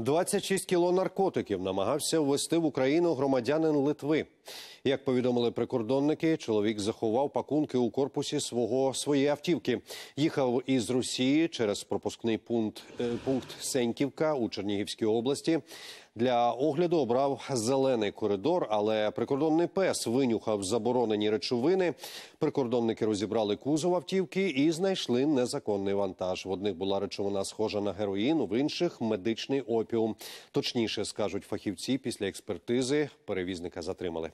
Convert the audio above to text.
26 кіло наркотиків намагався ввести в Україну громадянин Литви. Як повідомили прикордонники, чоловік заховав пакунки у корпусі свого своєї автівки. Їхав із Росії через пропускний пункт е, пункт Сеньківка у Чернігівській області. Для огляду обрав зелений коридор, але прикордонний пес винюхав заборонені речовини. Прикордонники розібрали кузов автівки і знайшли незаконний вантаж. В одних була речовина схожа на героїн, в інших медичний опіум. Точніше скажуть фахівці після експертизи. Перевізника затримали.